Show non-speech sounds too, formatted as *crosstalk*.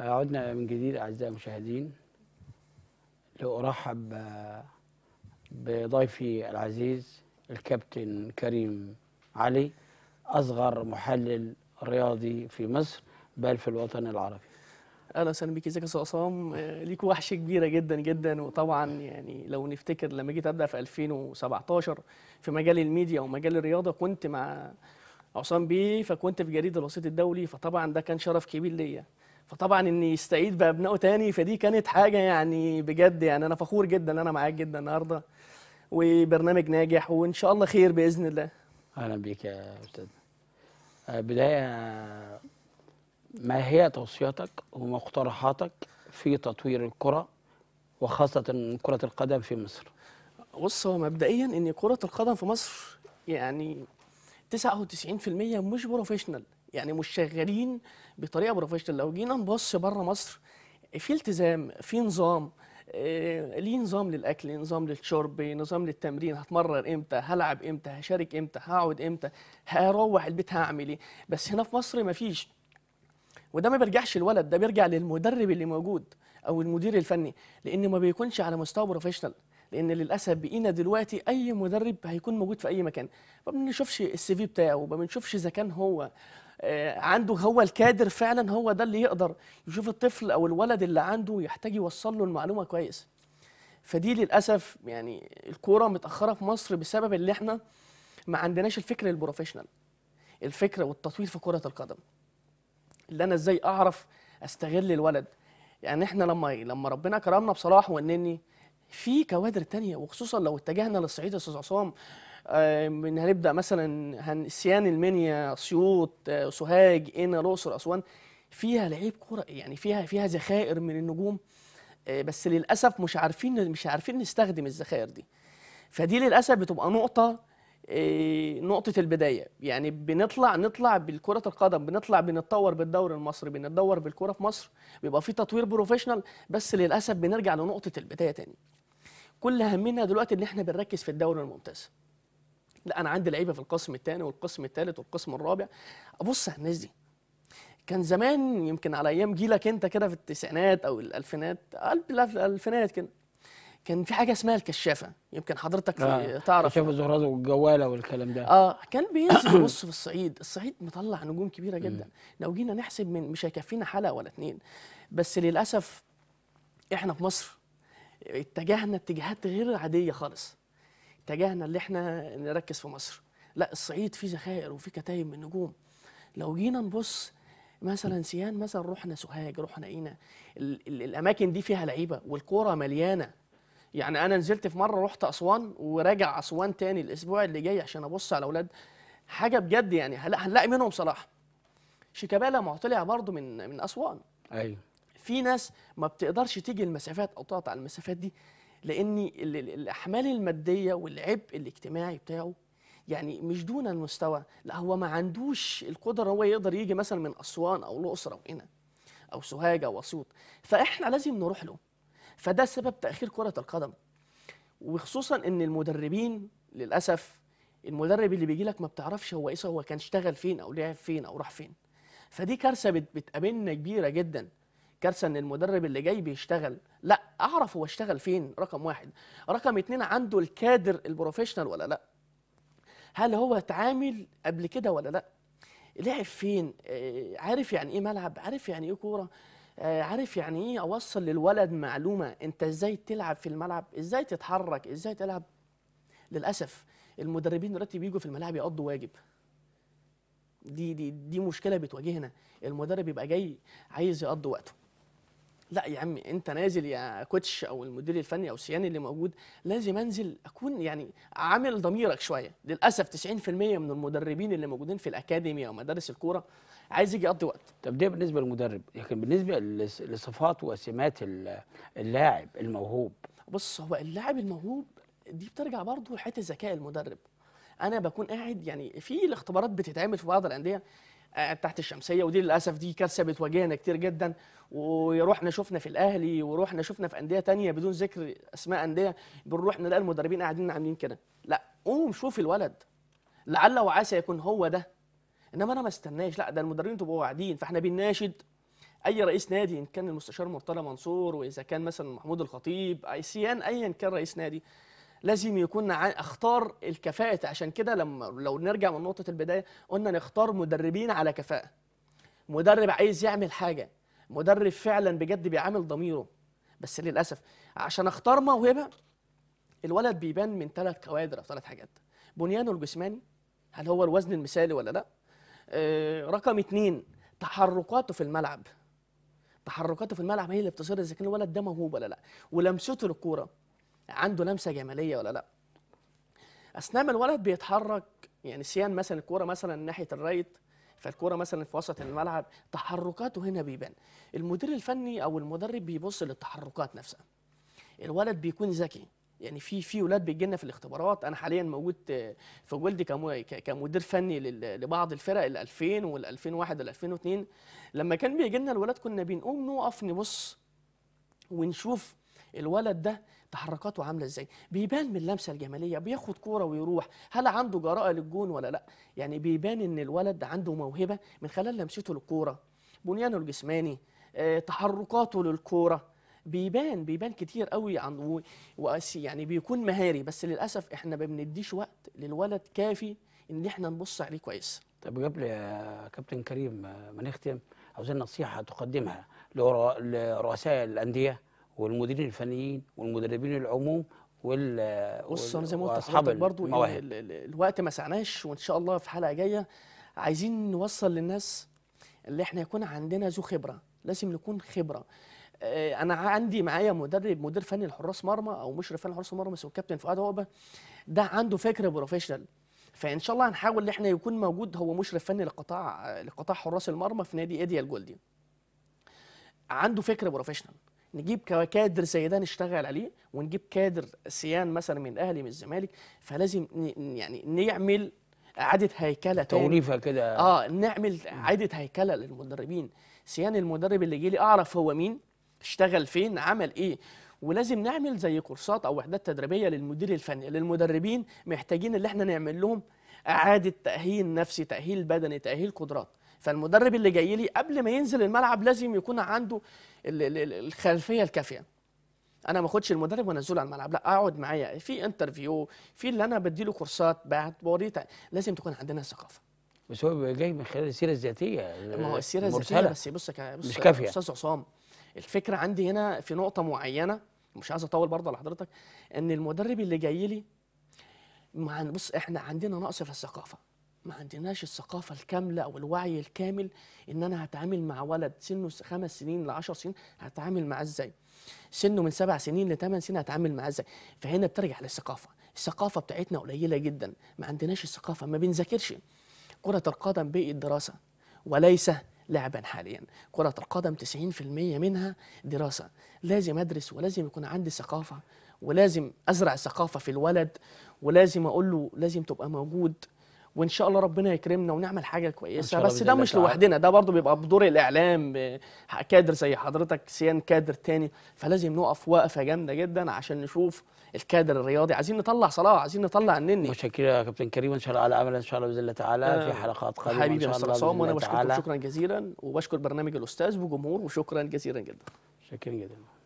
عدنا من جديد أعزائي المشاهدين لأرحب بضيفي العزيز الكابتن كريم علي أصغر محلل رياضي في مصر بل في الوطن العربي اهلا وسهلا بيك ازيك يا استاذ عصام ليك وحشه كبيره جدا جدا وطبعا يعني لو نفتكر لما جيت ابدا في 2017 في مجال الميديا ومجال الرياضه كنت مع عصام بيه فكنت في جريده الوسيط الدولي فطبعا ده كان شرف كبير ليا فطبعا ان يستعيد بابنائه تاني فدي كانت حاجه يعني بجد يعني انا فخور جدا ان انا معاك جدا النهارده وبرنامج ناجح وان شاء الله خير باذن الله اهلا بيك يا استاذ آه، بدايه ما هي توصياتك ومقترحاتك في تطوير الكره وخاصه كره القدم في مصر بص هو مبدئيا ان كره القدم في مصر يعني 99% مش بروفيشنال يعني مش شغالين بطريقه بروفيشنال لو جينا نبص بره مصر في التزام في نظام آه، ليه نظام للاكل نظام للشرب نظام للتمرين هتمرر امتى هلعب امتى هشارك امتى هقعد امتى هروح البيت هعمل ايه بس هنا في مصر مفيش وده ما بيرجعش الولد ده بيرجع للمدرب اللي موجود او المدير الفني لان ما بيكونش على مستوى بروفيشنال لان للاسف بقينا دلوقتي اي مدرب هيكون موجود في اي مكان ما بنشوفش السي في بتاعه ما بنشوفش اذا كان هو آه، عنده هو الكادر فعلا هو ده اللي يقدر يشوف الطفل او الولد اللي عنده يحتاج يوصل له المعلومه كويس فدي للاسف يعني الكوره متاخره في مصر بسبب اللي احنا ما عندناش الفكر البروفيشنال الفكر والتطوير في كره القدم اللي انا ازاي اعرف استغل الولد يعني احنا لما لما ربنا كرمنا بصلاح والنني في كوادر تانية وخصوصا لو اتجهنا للصعيد يا استاذ عصام من آه، هنبدا مثلا هنسيان المنيا اسيوط آه، سوهاج قنا الاقصر اسوان فيها لعيب كوره يعني فيها فيها ذخائر من النجوم آه، بس للاسف مش عارفين مش عارفين نستخدم الذخائر دي فدي للاسف بتبقى نقطه نقطة البداية يعني بنطلع نطلع بالكرة القدم بنطلع بنتطور بالدوري المصري بنتدور بالكرة في مصر بيبقى في تطوير بروفيشنال بس للأسف بنرجع لنقطة البداية تاني كل همنا دلوقتي ان احنا بنركز في الدوري الممتاز لا انا عندي لعيبه في القسم الثاني والقسم الثالث والقسم الرابع ابص على الناس دي كان زمان يمكن على ايام جيلك انت كده في التسعينات او الالفينات الالفينات كده كان في حاجه اسمها الكشافه يمكن حضرتك آه. تعرف كشافه زهراز والجواله والكلام ده اه كان بينزل يبص *coughs* في الصعيد الصعيد مطلع نجوم كبيره جدا م. لو جينا نحسب من مش هيكفينا حلقه ولا اتنين بس للاسف احنا في مصر اتجهنا اتجاهات غير عاديه خالص اتجاهنا اللي احنا نركز في مصر لا الصعيد فيه ذخائر وفيه كتايب من نجوم لو جينا نبص مثلا سيان مثلا رحنا سوهاج رحنا اينا ال ال الاماكن دي فيها لعيبه والكوره مليانه يعني انا نزلت في مره رحت اسوان وراجع اسوان تاني الاسبوع اللي جاي عشان ابص على اولاد حاجه بجد يعني هنلاقي منهم صلاح شيكابالا ما طلع برضه من من اسوان ايوه في ناس ما بتقدرش تيجي المسافات او تقطع المسافات دي لان الاحمال الماديه والعبء الاجتماعي بتاعه يعني مش دون المستوى لا هو ما عندوش القدره هو يقدر يجي مثلا من اسوان او الاقصر او هنا او سوهاج او اسيوط فاحنا لازم نروح له فده سبب تاخير كره القدم وخصوصا ان المدربين للاسف المدرب اللي بيجي لك ما بتعرفش هو ايه هو كان اشتغل فين او لعب فين او راح فين فدي كارثه بتقابلنا كبيره جدا كارثه ان المدرب اللي جاي بيشتغل لا اعرف هو اشتغل فين رقم واحد رقم اتنين عنده الكادر البروفيشنال ولا لا هل هو اتعامل قبل كده ولا لا لعب فين آه، عارف يعني ايه ملعب عارف يعني ايه كوره آه، عارف يعني ايه اوصل للولد معلومه انت ازاي تلعب في الملعب ازاي تتحرك ازاي تلعب للاسف المدربين دلوقتي بيجوا في الملاعب يقضوا واجب دي دي دي مشكله بتواجهنا المدرب يبقى جاي عايز يقضي وقته لا يا عمي انت نازل يا كوتش او المدير الفني او السياني اللي موجود لازم انزل اكون يعني عامل ضميرك شويه للاسف 90% من المدربين اللي موجودين في الاكاديمي او مدارس الكوره عايز يجي يقضي وقت طب ده بالنسبه للمدرب لكن بالنسبه لصفات وسمات اللاعب الموهوب بص هو اللاعب الموهوب دي بترجع برضه لحته ذكاء المدرب انا بكون قاعد يعني في الاختبارات بتتعمل في بعض الانديه آه، تحت الشمسيه ودي للاسف دي كارثه بتواجهنا كتير جدا ورحنا شفنا في الاهلي ورحنا شفنا في انديه تانية بدون ذكر اسماء انديه بنروح نلاقي المدربين قاعدين عاملين كده لا قوم شوف الولد لعل وعسى يكون هو ده انما انا ما استناش لا ده المدربين تبقوا قاعدين فاحنا بنناشد اي رئيس نادي ان كان المستشار مرتضى منصور واذا كان مثلا محمود الخطيب اي سيان ايا كان رئيس نادي لازم يكون اختار الكفاءه عشان كده لما لو نرجع من نقطه البدايه قلنا نختار مدربين على كفاءه مدرب عايز يعمل حاجه مدرب فعلا بجد بيعامل ضميره بس للاسف عشان اختار موهبه الولد بيبان من ثلاث كوادر او ثلاث حاجات بنيانه الجسماني هل هو الوزن المثالي ولا لا آه رقم اثنين تحركاته في الملعب تحركاته في الملعب هي اللي بتصير اذا كان الولد ده موهوب ولا لا ولمسته للكوره عنده لمسه جماليه ولا لا اثناء ما الولد بيتحرك يعني سيان مثلا الكوره مثلا ناحيه الرايت فالكوره مثلا في وسط الملعب تحركاته هنا بيبان المدير الفني او المدرب بيبص للتحركات نفسها الولد بيكون ذكي يعني في في ولاد بيجي لنا في الاختبارات انا حاليا موجود في ولدي كمدير فني لبعض الفرق ال 2000 وال 2001 وال 2002 لما كان بيجي لنا الولاد كنا بنقوم نقف نبص ونشوف الولد ده تحركاته عامله ازاي بيبان من اللمسه الجماليه بياخد كوره ويروح هل عنده جراءه للجون ولا لا يعني بيبان ان الولد عنده موهبه من خلال لمسته للكوره بنيانه الجسماني آه، تحركاته للكوره بيبان بيبان كتير قوي عن واسي يعني بيكون مهاري بس للاسف احنا ما بنديش وقت للولد كافي ان احنا نبص عليه كويس طب قبل يا كابتن كريم آه، ما نختم عاوزين نصيحه تقدمها لرؤساء الانديه والمديرين الفنيين والمدربين العموم وال بص انا زي ما قلت لحضرتك برضه الوقت ما سعناش وان شاء الله في حلقه جايه عايزين نوصل للناس اللي احنا يكون عندنا ذو خبره لازم نكون خبره آه، انا عندي معايا مدرب مدير فني لحراس مرمى او مشرف فني لحراس مرمى اسمه كابتن فؤاد عقبه ده عنده فكر بروفيشنال فان شاء الله هنحاول ان احنا يكون موجود هو مشرف فني لقطاع لقطاع حراس المرمى في نادي ايديا الجولدي عنده فكر بروفيشنال نجيب كادر زي ده نشتغل عليه ونجيب كادر سيان مثلا من الاهلي من الزمالك فلازم يعني نعمل اعاده هيكله توليفه كده اه نعمل اعاده هيكله للمدربين سيان المدرب اللي جه لي اعرف هو مين اشتغل فين عمل ايه ولازم نعمل زي كورسات او وحدات تدريبيه للمدير الفني للمدربين محتاجين اللي احنا نعمل لهم اعاده تاهيل نفسي تاهيل بدني تاهيل قدرات فالمدرب اللي جاي لي قبل ما ينزل الملعب لازم يكون عنده الخلفيه الكافيه انا ما اخدش المدرب وانزله على الملعب لا اقعد معايا في انترفيو في اللي انا بديله كورسات بوريه لازم تكون عندنا ثقافه بس هو جاي من خلال السيره الذاتيه ما هو السيره الذاتيه بس بص بص مش كافيه استاذ عصام الفكره عندي هنا في نقطه معينه مش عايز اطول برضه لحضرتك ان المدرب اللي جاي لي بص احنا عندنا نقص في الثقافه ما عندناش الثقافه الكامله او الوعي الكامل ان انا هتعامل مع ولد سنه خمس سنين ل 10 سنين هتعامل معاه ازاي سنه من سبع سنين لثمان سنين هتعامل معاه ازاي فهنا بترجع للثقافه الثقافه بتاعتنا قليله جدا ما عندناش الثقافه ما بنذاكرش كره القدم بقت دراسه وليس لعبا حاليا كرة القدم 90% منها دراسة لازم أدرس ولازم يكون عندي ثقافة ولازم أزرع ثقافة في الولد ولازم أقول له لازم تبقى موجود وان شاء الله ربنا يكرمنا ونعمل حاجه كويسه بس ده مش لوحدنا ده برضو بيبقى بدور الاعلام كادر زي حضرتك سيان كادر تاني فلازم نقف وقفه جامده جدا عشان نشوف الكادر الرياضي عايزين نطلع صلاح عايزين نطلع النني متشكر يا كابتن كريم ان شاء الله على امل ان شاء الله باذن الله تعالى آه. في حلقات قادمه حبيبي ان شاء الله عصام وانا بشكركم شكرا جزيلا وبشكر برنامج الاستاذ وجمهور وشكرا جزيلا جدا شكرا جدا